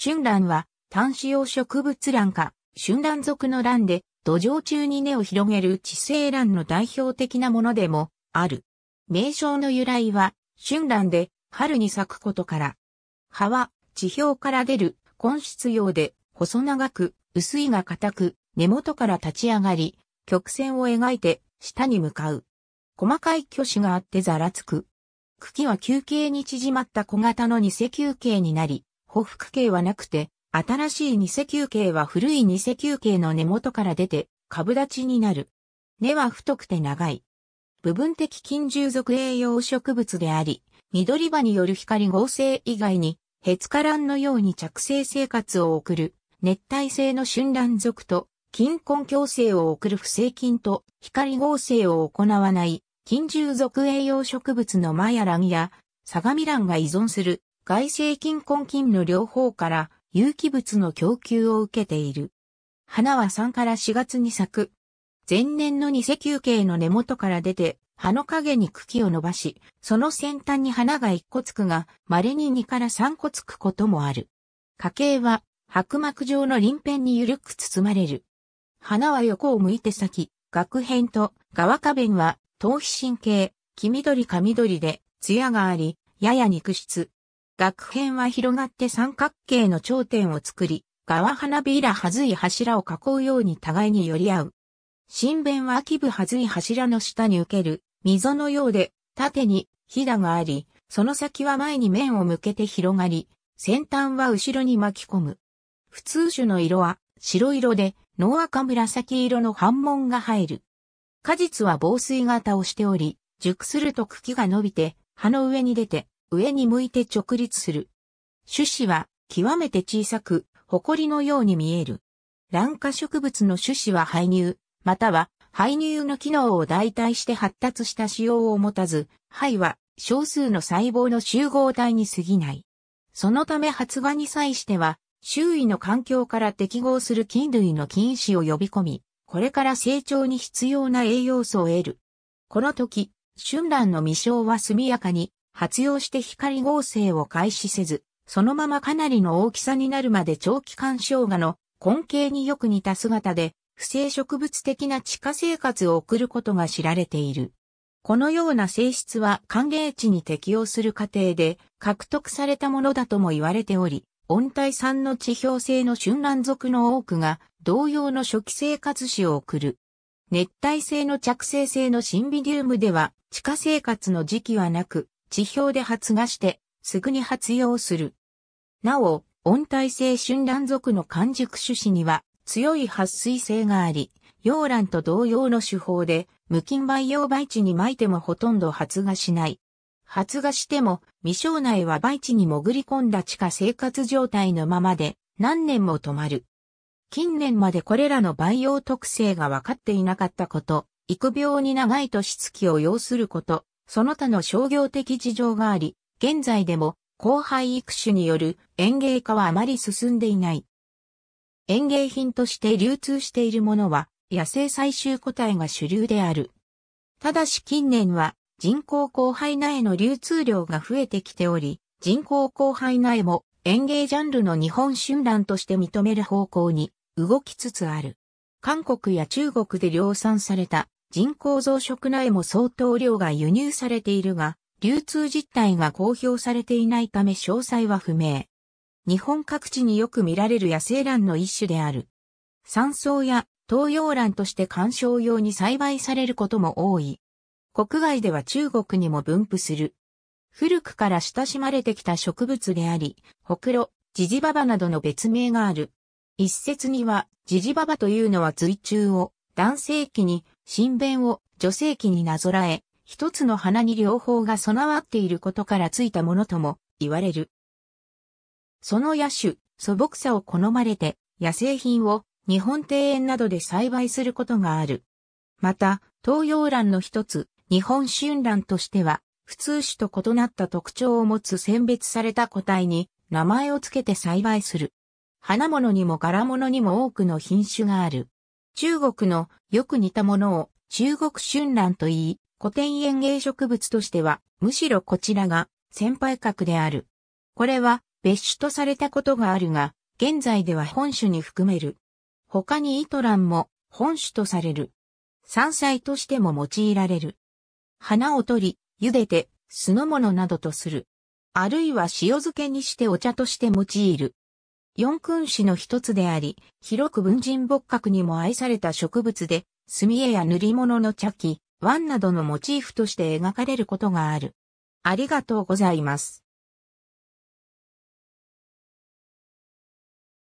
春蘭は、単子葉植物蘭か、春蘭属の蘭で、土壌中に根を広げる地生蘭の代表的なものでも、ある。名称の由来は、春蘭で、春に咲くことから。葉は、地表から出る、根質用で、細長く、薄いが硬く、根元から立ち上がり、曲線を描いて、下に向かう。細かい巨子があってざらつく。茎は球形に縮まった小型の偽球形になり、ほ福系はなくて、新しい偽球形は古い偽球形の根元から出て、株立ちになる。根は太くて長い。部分的近獣属栄養植物であり、緑葉による光合成以外に、ヘツカランのように着生生活を送る、熱帯性の春蘭属と、近根共生を送る不正菌と、光合成を行わない、近獣属栄養植物のマヤランや、相模蘭が依存する、外生菌根菌の両方から有機物の供給を受けている。花は3から4月に咲く。前年の二球形の根元から出て、葉の陰に茎を伸ばし、その先端に花が1個つくが、稀に2から3個つくこともある。花茎は白膜状の輪片に緩く包まれる。花は横を向いて咲き、学片と側花弁は頭皮神経、黄緑か緑で、艶があり、やや肉質、学編は広がって三角形の頂点を作り、側花びらはずい柱を囲うように互いに寄り合う。新弁は基部はずい柱の下に受ける溝のようで、縦にひだがあり、その先は前に面を向けて広がり、先端は後ろに巻き込む。普通種の色は白色で、濃赤紫色の反紋が入る。果実は防水型をしており、熟すると茎が伸びて、葉の上に出て、上に向いて直立する。種子は極めて小さく、埃のように見える。卵化植物の種子は排乳、または排乳の機能を代替して発達した仕様を持たず、肺は少数の細胞の集合体に過ぎない。そのため発芽に際しては、周囲の環境から適合する菌類の菌糸を呼び込み、これから成長に必要な栄養素を得る。この時、春蘭の未生は速やかに発用して光合成を開始せず、そのままかなりの大きさになるまで長期間生姜の根茎によく似た姿で、不正植物的な地下生活を送ることが知られている。このような性質は寒冷地に適応する過程で獲得されたものだとも言われており、温帯産の地表性の春蘭族の多くが同様の初期生活史を送る。熱帯性の着生性のシンビディウムでは地下生活の時期はなく、地表で発芽して、すぐに発芽する。なお、温帯性春蘭属の完熟種子には強い撥水性があり、洋蘭と同様の手法で、無菌培養培地に撒いてもほとんど発芽しない。発芽しても、未生内は培地に潜り込んだ地下生活状態のままで、何年も止まる。近年までこれらの培養特性が分かっていなかったこと、育病に長い年月を要すること、その他の商業的事情があり、現在でも後輩育種による園芸化はあまり進んでいない。園芸品として流通しているものは野生最終個体が主流である。ただし近年は人工交配苗の流通量が増えてきており、人工交配苗も園芸ジャンルの日本春蘭として認める方向に動きつつある。韓国や中国で量産された人口増殖苗も相当量が輸入されているが、流通実態が公表されていないため詳細は不明。日本各地によく見られる野生蘭の一種である。山草や東洋蘭として観賞用に栽培されることも多い。国外では中国にも分布する。古くから親しまれてきた植物であり、ほくろ、ジジババなどの別名がある。一説には、ジジババというのは随中を、男性器に新弁を女性器になぞらえ、一つの花に両方が備わっていることからついたものとも言われる。その野種、素朴さを好まれて、野生品を日本庭園などで栽培することがある。また、東洋蘭の一つ、日本春蘭としては、普通種と異なった特徴を持つ選別された個体に名前を付けて栽培する。花物にも柄物にも多くの品種がある。中国のよく似たものを中国春蘭と言い、古典園芸植物としては、むしろこちらが先輩格である。これは別種とされたことがあるが、現在では本種に含める。他に糸蘭も本種とされる。山菜としても用いられる。花を取り、茹でて、酢の物などとする。あるいは塩漬けにしてお茶として用いる。四君子の一つであり、広く文人墨閣にも愛された植物で、墨絵や塗り物の茶器、ンなどのモチーフとして描かれることがある。ありがとうございます。